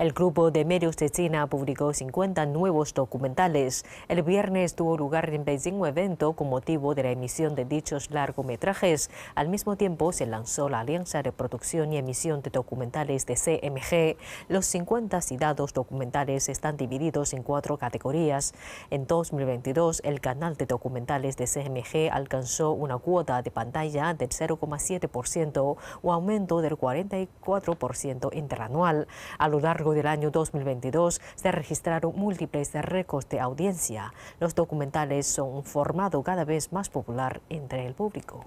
El grupo de medios de China publicó 50 nuevos documentales. El viernes tuvo lugar en Beijing un evento con motivo de la emisión de dichos largometrajes. Al mismo tiempo se lanzó la Alianza de Producción y Emisión de Documentales de CMG. Los 50 citados documentales están divididos en cuatro categorías. En 2022, el canal de documentales de CMG alcanzó una cuota de pantalla del 0,7%, o aumento del 44% interanual. A lo largo largo del año 2022 se registraron múltiples récords de audiencia. Los documentales son un formato cada vez más popular entre el público.